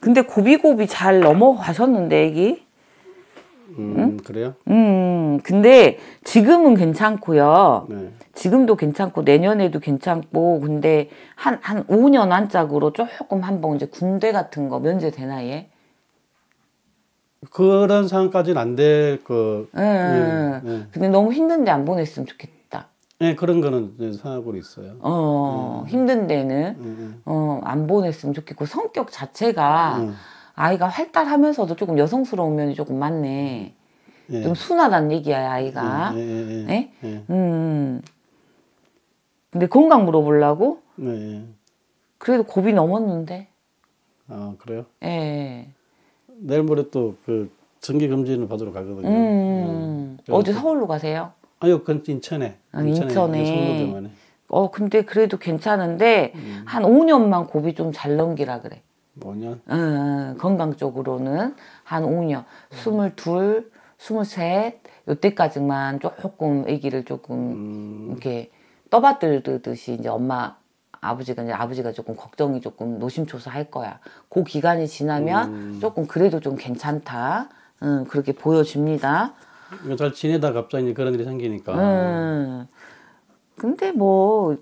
근데 고비고비 잘 넘어가셨는데 애기. 음, 응? 그래요? 음, 근데 지금은 괜찮고요. 네. 지금도 괜찮고 내년에도 괜찮고 근데 한 한 5년 안짝으로 조금 한번 이제 군대 같은 거 면제되 나 예? 그런 상황까지는 안 될 거. 예, 예, 예. 근데 너무 힘든데 안 보냈으면 좋겠다. 네, 그런 거는 생각하고 있어요. 어, 네. 힘든 데는, 네. 어, 안 보냈으면 좋겠고, 성격 자체가 네. 아이가 활달하면서도 조금 여성스러운 면이 조금 많네. 예. 좀 순하다는 얘기야, 아이가. 예, 예, 네? 음. 근데 건강 물어보려고? 네. 그래도 고비 넘었는데. 아, 그래요? 예. 내일 모레 또그 정기 검진을 받으러 가거든요. 음. 어제 서울로 가세요? 아유 그건 인천에. 아, 인천에. 인천에. 어, 근데 그래도 괜찮은데, 음. 한 5년만 고비 좀 잘 넘기라 그래. 5년? 응, 건강 쪽으로는 한 5년. 음. 22, 23, 요때까지만 조금 아기를 조금 음. 이렇게 떠받들듯이 이제 엄마 아버지가 이제 아버지가 조금 걱정이 조금 노심초사할 거야. 그 기간이 지나면 음. 조금 그래도 좀 괜찮다. 응, 그렇게 보여집니다. 잘 지내다 갑자기 그런 일이 생기니까. 음. 근데 뭐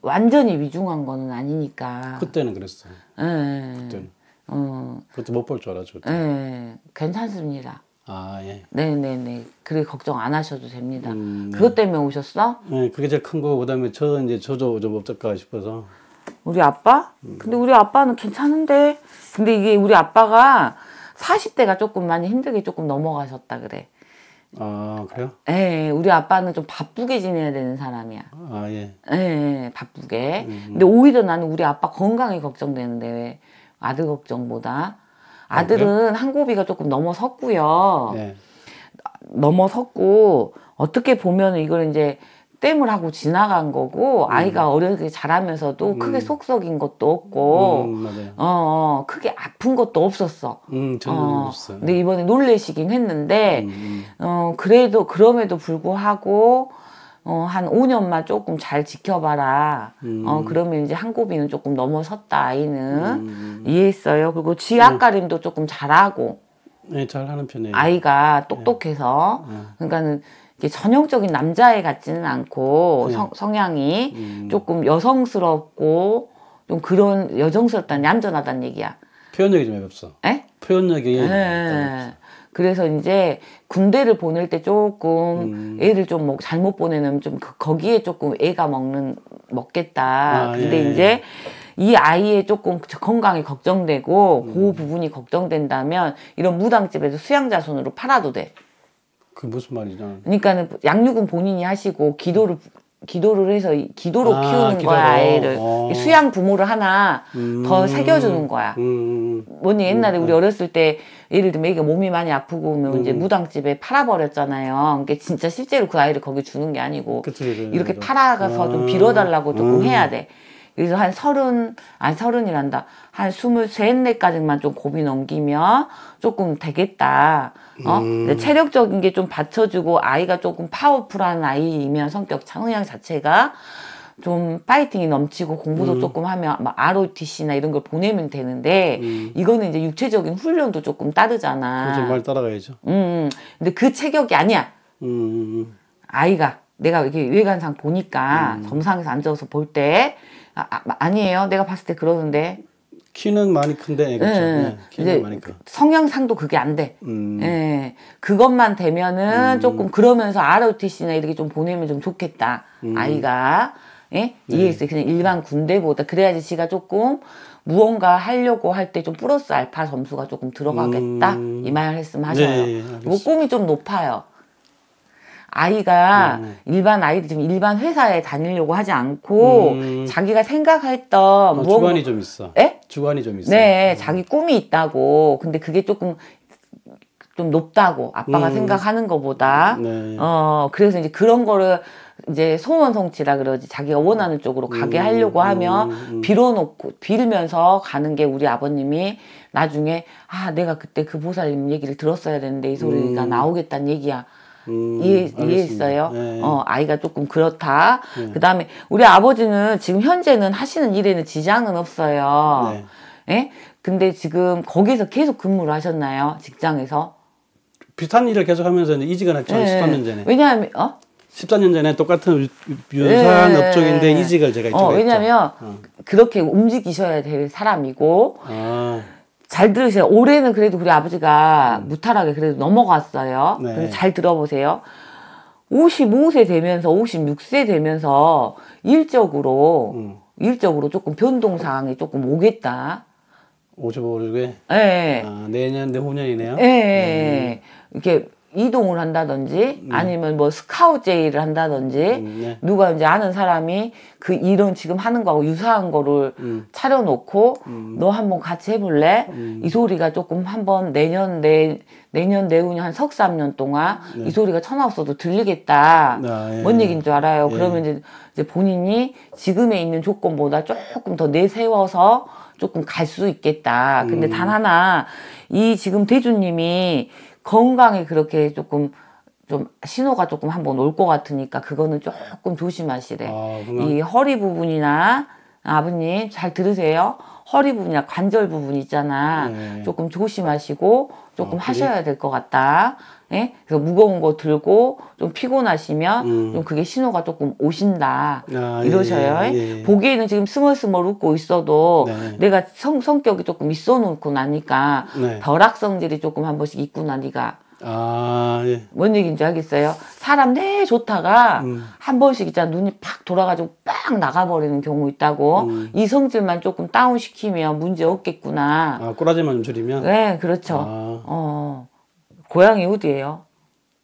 완전히 위중한 거는 아니니까. 그때는 그랬어. 예. 네. 그때는. 어. 그때 못 볼 줄 알았죠. 그 괜찮습니다. 아 예. 네네네. 그래 걱정 안 하셔도 됩니다. 음, 네. 그것 때문에 오셨어? 네, 그게 제일 큰 거고 그다음에 저 이제 저도 좀 없을까 싶어서. 우리 아빠? 음. 근데 우리 아빠는 괜찮은데. 근데 이게 우리 아빠가 40대가 조금 많이 힘들게 조금 넘어가셨다 그래. 아 그래요? 예, 우리 아빠는 좀 바쁘게 지내야 되는 사람이야. 아 예. 예, 바쁘게. 음. 근데 오히려 나는 우리 아빠 건강이 걱정되는데 왜 아들 걱정보다 아, 아들은 한 고비가 조금 넘어섰고요. 네. 넘어섰고 어떻게 보면 이걸 이제 땜을 하고 지나간 거고 음. 아이가 어려서 자라면서도 음. 크게 속썩인 것도 없고 음, 어, 어, 크게 아픈 것도 없었어. 음, 어, 근데 이번에 놀래시긴 했는데 음, 음. 어, 그래도 그럼에도 불구하고 어, 한 5년만 조금 잘 지켜봐라. 어, 그러면 이제 한 고비는 조금 넘어섰다 아이는 이해했어요. 그리고 지압 가림도 네. 조금 잘하고. 네, 잘하는 편이에요. 아이가 네. 똑똑해서 네. 그러니까는. 전형적인 남자애 같지는 않고 음. 성, 성향이 음. 조금 여성스럽고 좀 그런 여성스럽다는 얌전하다는 얘기야. 표현력이 좀 없어. 에? 표현력이. 네. 그래서 이제 군대를 보낼 때 조금 음. 애를 좀 뭐 잘못 보내면 좀 그, 거기에 조금 애가 먹는 먹겠다. 아, 근데 예. 예. 이제 이 아이의 조금 건강이 걱정되고 그 음. 그 부분이 걱정된다면 이런 무당집에서 수양자손으로 팔아도 돼. 그 무슨 말이냐? 그러니까는 양육은 본인이 하시고 기도를 기도를 해서 기도로 아, 키우는 기도로. 거야 아이를 어. 수양 부모를 하나 음. 더 새겨주는 거야. 음. 음, 음. 뭐니 옛날에 음. 우리 음. 어렸을 때 예를 들면 애가 몸이 많이 아프고 그면 음. 이제 무당집에 팔아버렸잖아요. 그게 진짜 실제로 그 아이를 거기 주는 게 아니고 그치, 그치, 이렇게 그치. 팔아가서 아. 좀 빌어달라고 조금 해야 돼. 여기서 한 서른, 아니 서른이란다. 한 스물셋, 넷까지만 좀 고비 넘기면 조금 되겠다. 어? 음. 체력적인 게 좀 받쳐주고 아이가 조금 파워풀한 아이이면 성격 창 성향 자체가 좀 파이팅이 넘치고 공부도 음. 조금 하면 막 ROTC나 이런 걸 보내면 되는데 음. 이거는 이제 육체적인 훈련도 조금 따르잖아. 정말 따라가야죠. 음, 음, 근데 그 체격이 아니야. 음, 음, 아이가 내가 이게 렇 외관상 보니까 음. 정상에서 앉아서 볼 때 아, 아, 니에요 내가 봤을 때 그러는데 키는 많이 큰데 예, 그렇죠. 네, 키는 많이 커. 성향상도 그게 안 돼. 음. 네, 그것만 되면은 음. 조금 그러면서 ROTC나 이렇게 좀 보내면 좀 좋겠다. 음. 아이가 예? 네. 이해했어요. 그냥 일반 군대보다 그래야지 지가 조금 무언가 하려고 할 때 좀 플러스 알파 점수가 조금 들어가겠다 음. 이 말을 했으면 하셔요. 네, 네, 네 뭐 꿈이 좀 높아요. 아이가 음, 음. 일반 아이들 지금 일반 회사에 다니려고 하지 않고 음. 자기가 생각했던 어, 뭐 주관이 좀 있어. 예? 주관이 좀 있어. 네, 음. 자기 꿈이 있다고. 근데 그게 조금 좀 높다고 아빠가 음. 생각하는 것보다. 네. 어 그래서 이제 그런 거를 이제 소원 성취라 그러지 자기가 원하는 쪽으로 가게 음, 하려고 하며 빌어놓고 빌면서 가는 게 우리 아버님이 나중에 아 내가 그때 그 보살님 얘기를 들었어야 되는데 이 소리가 나오겠다는 얘기야. 음, 이해, 이했어요 네. 어, 아이가 조금 그렇다. 네. 그 다음에 우리 아버지는 지금 현재는 하시는 일에는 지장은 없어요. 네. 예? 근데 지금 거기서 계속 근무를 하셨나요? 직장에서? 비슷한 일을 계속 하면서 이직을 했죠. 네. 13년 전에. 왜냐하면, 어? 14년 전에 똑같은 유사한 네. 업종인데 이직을 제가 어, 왜냐면 하 어. 그렇게 움직이셔야 될 사람이고. 아. 잘 들으세요. 올해는 그래도 우리 아버지가 음. 무탈하게 그래도 넘어갔어요. 네. 잘 들어보세요. 55세 되면서 56세 되면서 일적으로 음. 일적으로 조금 변동 사항이 조금 오겠다. 55세? 네. 예. 아, 내년 내후년이네요. 네. 음. 이렇게 이동을 한다든지 네. 아니면 뭐 스카우트 제의를 한다든지 음, 네. 누가 이제 아는 사람이 그 이런 지금 하는 거하고 유사한 거를 음. 차려놓고 음. 너 한번 같이 해볼래 음. 이 소리가 조금 한번 내년 내 내년 내후년 한석삼년 동안 네. 이 소리가 천하없어도 들리겠다 아, 예. 뭔 얘기인 줄 알아요 예. 그러면 이제, 이제 본인이 지금에 있는 조건보다 조금 더 내세워서 조금 갈 수 있겠다 근데 음. 단 하나 이 지금 대주님이 건강에 그렇게 조금 좀 신호가 조금 한번 올 것 같으니까 그거는 조금 조심하시래. 아, 이 허리 부분이나 아버님 잘 들으세요. 허리 부분이나 관절 부분 있잖아. 네. 조금 조심하시고 조금 아, 하셔야 될 것 같다. 예? 그래서 무거운 거 들고 좀 피곤하시면 음. 좀 그게 신호가 조금 오신다 아, 예, 이러셔요. 예, 예. 보기에는 지금 스멀스멀 웃고 있어도 네. 내가 성, 성격이 조금 있어 놓고 나니까 네. 덜악성질이 조금 한 번씩 있구나니가 아, 예. 뭔 얘기인지 알겠어요? 사람 내 좋다가 음. 한 번씩 있잖아 눈이 팍 돌아가지고 빡 나가버리는 경우 있다고 음. 이 성질만 조금 다운시키면 문제 없겠구나. 아, 꼬라지만 좀 줄이면? 네, 그렇죠. 아. 어. 고향이 어디예요?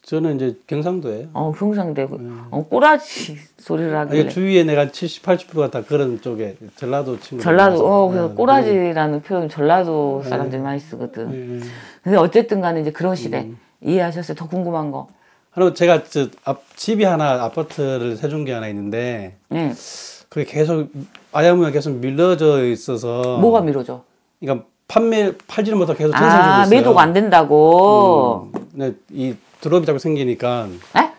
저는 이제 경상도예요. 어, 경상도. 음. 네. 어, 꼬라지 소리를 하길래. 아니, 주위에 내가 70, 80%가 다 그런 쪽에 전라도 친구. 전라도. 어, 네, 그래서 네. 꼬라지라는 표현 전라도 사람들이 네. 많이 쓰거든. 네. 근데 어쨌든 간에 이제 그런 시대. 음. 이해하셨어요? 더 궁금한 거. 하루 제가 저 앞, 집이 하나 아파트를 해준 게 하나 있는데. 네. 그게 계속 아야무야 계속 밀려져 있어서. 뭐가 밀어져? 그러니까 판매 팔지는 못하고 계속 전세를 아, 있어요. 매도가 안 된다고. 음, 근이 네, 드롭이 자꾸 생기니까. 에?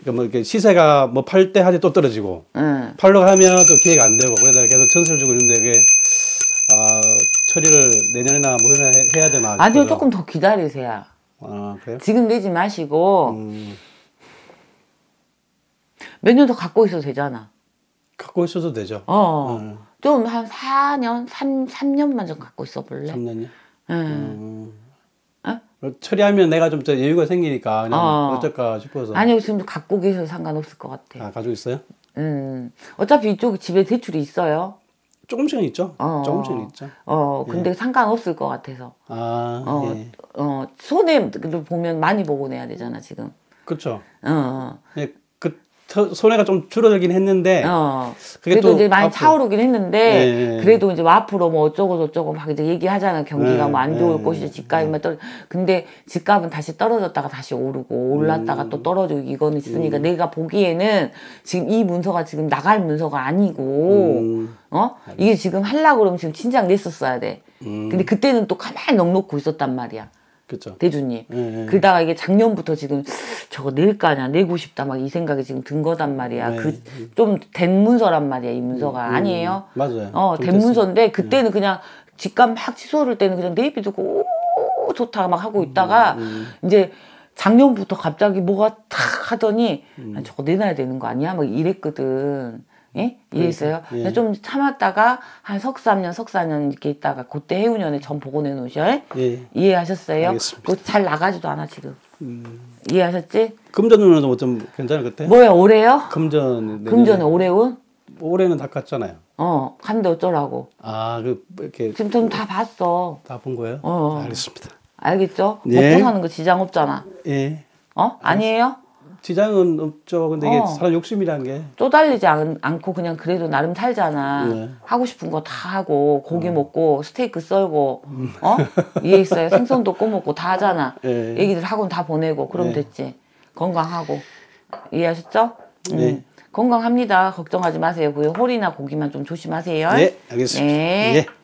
그러니까 뭐 이렇게 시세가 뭐 팔 때 하지 또 떨어지고 음. 팔러 하면 또 기회가 안 되고 그래서 계속 전세를 주고 있는데 그게 아, 처리를 내년이나 뭐나 해야 되나? 아니요, 조금 더 기다리세요. 아, 그래요? 지금 내지 마시고 음. 몇년 더 갖고 있어도 되잖아. 갖고 있어도 되죠. 어. 음. 좀한 4년, 3, 3년만 좀 갖고 있어 볼래? 3년이요? 응. 예. 음. 어? 어? 처리하면 내가 좀 더 여유가 생기니까 그냥 어. 어쩔까 싶어서. 아니요, 지금 갖고 계셔도 상관없을 것 같아. 아, 가지고 있어요? 음. 어차피 이쪽 집에 대출이 있어요. 조금씩은 있죠. 어, 조금씩은 있죠. 어, 근데 예. 상관없을 것 같아서. 아, 어, 예. 어 손해를 보면 많이 보고 내야 되잖아, 지금. 그렇죠. 어. 예, 손해가 좀 줄어들긴 했는데 어. 그래도 이제 많이 앞으로. 차오르긴 했는데 예. 예. 그래도 이제 뭐 앞으로 뭐 어쩌고 저쩌고 막 이제 얘기하잖아 경기가 예. 뭐안 좋을 예. 것이죠 집값만 예. 떨어 근데 집값은 다시 떨어졌다가 다시 오르고 올랐다가 음. 또 떨어지고 이건 있으니까 음. 내가 보기에는 지금 이 문서가 지금 나갈 문서가 아니고 음. 어 이게 지금 할라 그러면 지금 진작 냈었어야 돼 근데 음. 그때는 또 가만히 넋놓고 있었단 말이야 그쵸. 대주님. 네, 그러다가 이게 작년부터 지금 저거 낼까냐 내고 싶다 막 이 생각이 지금 든 거단 말이야. 네. 그좀 된 문서란 말이야 이 문서가 음, 음. 아니에요. 음, 맞아요. 어된 문서인데 그때는 네. 그냥 직감 막 치솟을 때는 그냥 내비두고 오 좋다 막 하고 있다가 음, 음, 이제 작년부터 갑자기 뭐가 탁 하더니 음. 저거 내놔야 되는 거 아니야 막 이랬거든. 예? 이해했어요? 그러니까. 예. 좀 참았다가 한 석사년, 석사년 이렇게 있다가 그때 해운년에 전 복원해 놓으셔. 예. 이해하셨어요? 알잘 나가지도 않아 지금. 음. 이해하셨지? 금전 운은 뭐 좀 괜찮을 그때? 뭐야 올해요? 금전. 금전에 올해 운? 올해는 닦았잖아요. 어, 갔데 어쩌라고. 아, 그 이렇게 지금 좀다 봤어. 다 본 거예요? 어. 알겠습니다. 알겠죠? 예. 먹고 사는 거 지장 없잖아. 예. 어? 알겠습니다. 요 지장은 없죠. 근데 이게 어. 사람 욕심이란 게. 쪼달리지 않, 않고 그냥 그래도 나름 살잖아. 네. 하고 싶은 거 다 하고 고기 음. 먹고 스테이크 썰고 음. 어이에 있어요 생선도 꼬먹고 다 하잖아. 네. 애기들 학원 다 보내고 그럼 네. 됐지. 건강하고 이해하셨죠? 음. 네. 건강합니다. 걱정하지 마세요. 그 홀이나 고기만 좀 조심하세요. 네, 알겠습니다. 네. 네.